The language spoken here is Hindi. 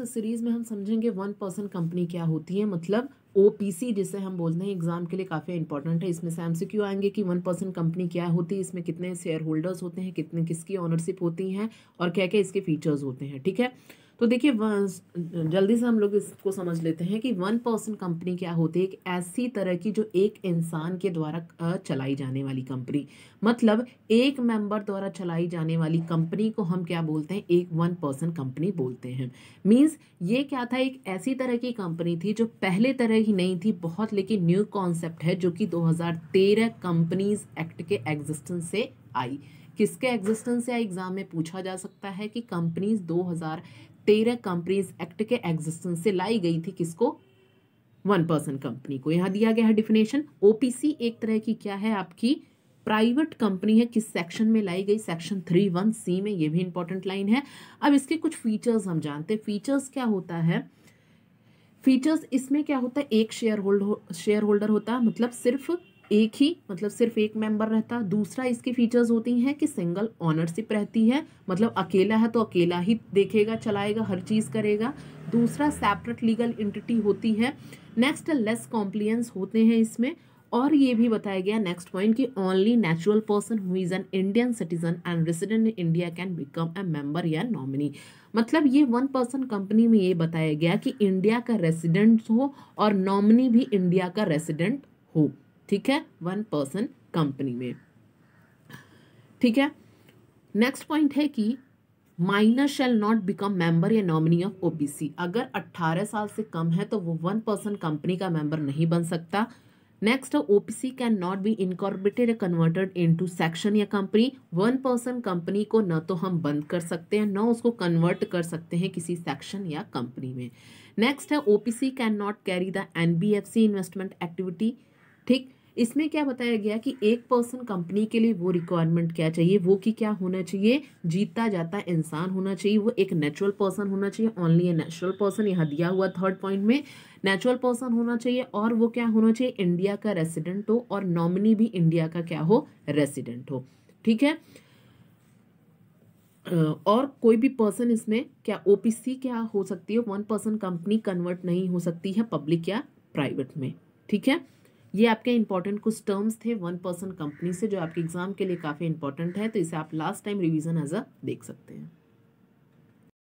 इस सीरीज में हम समझेंगे वन पर्सन कंपनी क्या होती है मतलब ओपीसी जिसे हम बोलते हैं एग्जाम के लिए काफ़ी इंपॉर्टेंट है इसमें से क्यों आएंगे कि वन पर्सन कंपनी क्या होती है इसमें कितने शेयर होल्डर्स होते हैं कितने किसकी ऑनरशिप होती हैं और क्या क्या इसके फीचर्स होते हैं ठीक है तो देखिए जल्दी से हम लोग इसको समझ लेते हैं कि वन पर्सन कंपनी क्या होती है एक ऐसी तरह की जो एक इंसान के द्वारा चलाई जाने वाली कंपनी मतलब एक मेंबर द्वारा चलाई जाने वाली कंपनी को हम क्या बोलते हैं एक वन पर्सन कंपनी बोलते हैं मीन्स ये क्या था एक ऐसी तरह की कंपनी थी जो पहले तरह ही नहीं थी बहुत लेकिन न्यू कॉन्सेप्ट है जो कि दो कंपनीज एक्ट के एग्जिस्टेंस से आई किसके एग्जिस्टेंस से एग्ज़ाम में पूछा जा सकता है कि कंपनीज 2013 कंपनीज एक्ट के एग्जिस्टेंस से लाई गई थी किसको वन पर्सन कंपनी को यहाँ दिया गया है डिफिनेशन ओपीसी एक तरह की क्या है आपकी प्राइवेट कंपनी है किस सेक्शन में लाई गई सेक्शन थ्री वन सी में ये भी इंपॉर्टेंट लाइन है अब इसके कुछ फीचर्स हम जानते हैं फीचर्स क्या होता है फीचर्स इसमें क्या होता है एक शेयर होल्ड शेयर होल्डर होता है मतलब सिर्फ एक ही मतलब सिर्फ एक मेंबर रहता है दूसरा इसकी फीचर्स होती हैं कि सिंगल ऑनरशिप रहती है मतलब अकेला है तो अकेला ही देखेगा चलाएगा हर चीज़ करेगा दूसरा सेपरेट लीगल इंटिटी होती है नेक्स्ट लेस कॉम्प्लियंस होते हैं इसमें और ये भी बताया गया नेक्स्ट पॉइंट कि only natural person who is an Indian citizen and resident in India can become a member या नॉमिनी मतलब ये वन पर्सन कंपनी में ये बताया गया कि इंडिया का रेसिडेंट हो और नॉमिनी भी इंडिया का रेसिडेंट हो ठीक है वन पर्सन कंपनी में ठीक है नेक्स्ट पॉइंट है कि minor shall not become member या नॉमिनी ऑफ ओबीसी अगर 18 साल से कम है तो वो वन पर्सन कंपनी का मेंबर नहीं बन सकता next OPC can not be incorporated या कन्वर्टेड इनटू सेक्शन या कंपनी वन पर्सन कंपनी को न तो हम बंद कर सकते हैं न उसको कन्वर्ट कर सकते हैं किसी सेक्शन या कंपनी में नेक्स्ट है OPC can not carry the NBFC investment activity ठीक इसमें क्या बताया गया कि एक पर्सन कंपनी के लिए वो रिक्वायरमेंट क्या चाहिए वो कि क्या होना चाहिए जीता जाता इंसान होना चाहिए वो एक नेचुरल पर्सन होना चाहिए ओनली ए नेचुरल पर्सन यहाँ दिया हुआ थर्ड पॉइंट में नेचुरल पर्सन होना चाहिए और वो क्या होना चाहिए इंडिया का रेसिडेंट हो और नॉमिनी भी इंडिया का क्या हो रेसिडेंट हो ठीक है और कोई भी पर्सन इसमें क्या ओपीसी क्या हो सकती है वन पर्सन कंपनी कन्वर्ट नहीं हो सकती है पब्लिक या प्राइवेट में ठीक है ये आपके इंपॉर्टेंट कुछ टर्म्स थे वन पर्सन कंपनी से जो आपके एग्जाम के लिए काफ़ी इंपॉर्टेंट है तो इसे आप last time revision as a देख सकते हैं